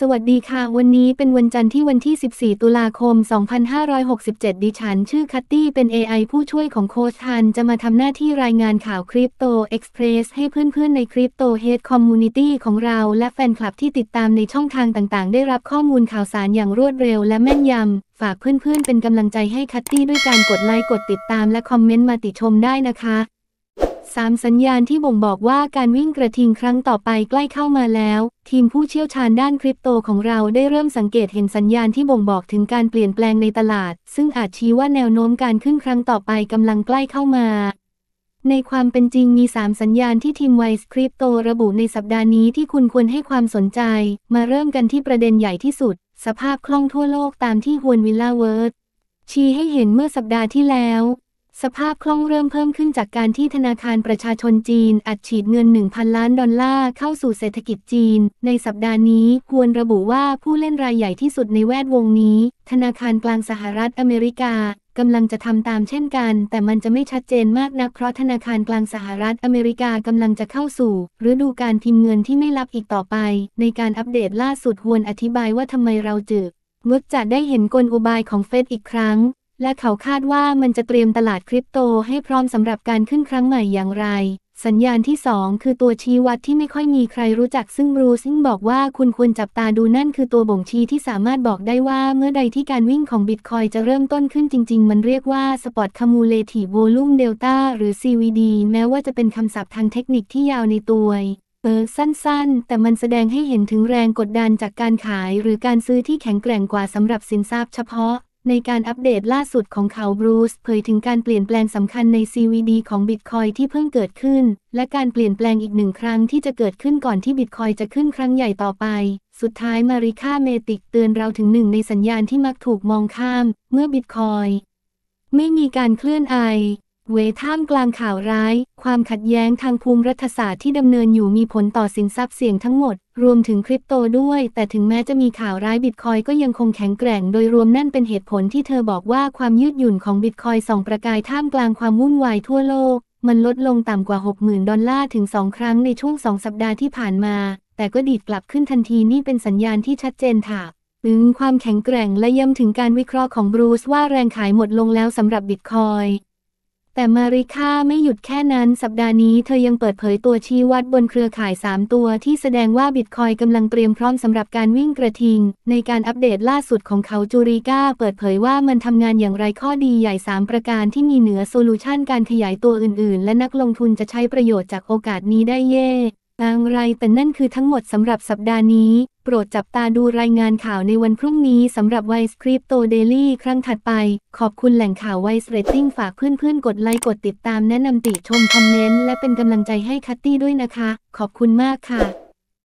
สวัสดีค่ะ วันนี้เป็นวันจันทร์ที่วันที่ 14 ตุลาคม 2567 ดิฉันชื่อคัตตี้เป็น AI ผู้ช่วยของโค้ชทันจะมาทำหน้าที่รายงานข่าวคริปโตเอ็กซ์เพรสให้เพื่อนๆ ในคริปโตเฮดคอมมูนิตี้ของเรา และแฟนคลับที่ติดตามในช่องทางต่างๆ ได้รับข้อมูลข่าวสารอย่างรวดเร็วและแม่นยำฝากเพื่อนๆ เป็นกำลังใจให้คัตตี้ด้วยการกดไลค์ กดติดตามและคอมเมนต์มาติชมได้นะคะ3สัญญาณที่บ่งบอกว่าการวิ่งกระทิงครั้งต่อไปใกล้เข้ามาแล้ว ทีมผู้เชี่ยวชาญด้านคริปโต ของเราได้เริ่มสังเกตเห็นสัญญาณที่บ่งบอกถึงการเปลี่ยนแปลงในตลาด ซึ่งอาจชี้ว่าแนวโน้มการขึ้นครั้งต่อไปกำลังใกล้เข้ามา ในความเป็นจริงมี 3 สัญญาณที่ทีมไวส์คริปโตระบุในสัปดาห์นี้ ที่คุณควรให้ความสนใจ มาเริ่มกันที่ประเด็นใหญ่ที่สุด สภาพคล่องทั่วโลกตามที่ฮวนวิลลาเวิร์ดชี้ให้เห็นเมื่อสัปดาห์ที่แล้วสภาพคล่องเริ่มเพิ่มขึ้นจากการที่ธนาคารประชาชนจีน อัดฉีดเงิน 1,000 ล้าน ดอลลาร์เข้าสู่เศรษฐกิจจีน ในสัปดาห์นี้ ควรระบุว่าผู้เล่นรายใหญ่ที่สุดในแวดวงนี้ ธนาคารกลางสหรัฐอเมริกา กำลังจะทำตามเช่นกัน แต่มันจะไม่ชัดเจนมากนักเพราะธนาคารกลางสหรัฐอเมริกา กำลังจะเข้าสู่ฤดูการพิมพ์เงินที่ไม่รับอีกต่อไป ในการอัปเดตล่าสุดฮวนอธิบายว่าทำไมเราจึงเมื่อจะได้เห็นกลอุบายของเฟดอีกครั้งและเขาคาดว่ามันจะเตรียมตลาดคริปโตให้พร้อมสำหรับการขึ้นครั้งใหม่อย่างไร สัญญาณที่ 2 คือตัวชี้วัดที่ไม่ค่อยมีใครรู้จักซึ่งบรูซิงบอกว่าคุณควรจับตาดูนั่นคือตัวบ่งชี้ที่สามารถบอกได้ว่าเมื่อใดที่การวิ่งของบิตคอยจะเริ่มต้นขึ้นจริง ๆ มันเรียกว่าสปอตคาโมเลทีโวลูมเดลต้าหรือ CVD แม้ว่าจะเป็นคำศัพท์ทางเทคนิคที่ยาวในตัวเออสั้น ๆ แต่มันแสดงให้เห็นถึงแรงกดดันจากการขาย หรือการซื้อที่แข็งแกร่งกว่าสำหรับสินทรัพย์เฉพาะในการอัปเดตล่าสุดของเขาบรูซเผยถึงการเปลี่ยนแปลงสำคัญใน CVD ของบิตคอยที่เพิ่งเกิดขึ้น และการเปลี่ยนแปลงอีกหนึ่งครั้งที่จะเกิดขึ้นก่อนที่บิตคอยจะขึ้นครั้งใหญ่ต่อไป สุดท้ายมาริค่าเมติก เตือนเราถึงหนึ่งในสัญญาณที่มักถูกมองข้ามเมื่อบิตคอยไม่มีการเคลื่อนไอเวท่ามกลางข่าวร้าย ความขัดแย้งทางภูมิรัฐศาสตร์ที่ดำเนินอยู่มีผลต่อสินทรัพย์เสี่ยงทั้งหมดรวมถึงคริปโตด้วย แต่ถึงแม้จะมีข่าวร้ายบิตคอยก็ยังคงแข็งแกร่ง โดยรวมนั่นเป็นเหตุผลที่เธอบอกว่าความยืดหยุ่นของบิตคอยส่องประกายท่ามกลางความวุ่นวายทั่วโลก มันลดลงต่ำกว่า 60,000 ดอลลาร์ถึง 2 ครั้งในช่วง 2 สัปดาห์ที่ผ่านมา แต่ก็ดีดกลับขึ้นทันทีนี่เป็นสัญญาณที่ชัดเจนค่ะถึงความแข็งแกร่งและย้ำถึงการวิเคราะห์ของบรูซว่าแรงขายหมดลงแล้วสำหรับบิตคอยแต่มาริค่าไม่หยุดแค่นั้น สัปดาห์นี้เธอยังเปิดเผยตัวชี้วัดบนเครือข่าย 3 ตัว ที่แสดงว่าบิตคอยกำลังเตรียมพร้อมสำหรับการวิ่งกระทิง ในการอัปเดตล่าสุดของเขาจูริก้า เปิดเผยว่ามันทำงานอย่างไรข้อดีใหญ่ 3 ประการที่มีเหนือโซลูชันการขยายตัวอื่น ๆ และนักลงทุนจะใช้ประโยชน์จากโอกาสนี้ได้เย่อะไรแต่นั่นคือทั้งหมดสำหรับสัปดาห์นี้ โปรดจับตาดูรายงานข่าวในวันพรุ่งนี้สำหรับไวส์คริปโตเดลี่ครั้งถัดไป ขอบคุณแหล่งข่าวไวส์เรตติ้งฝากเพื่อนๆกดไลค์กดติดตามแนะนำติชมคอมเมนต์และเป็นกำลังใจให้คัตตี้ด้วยนะคะ ขอบคุณมากค่ะ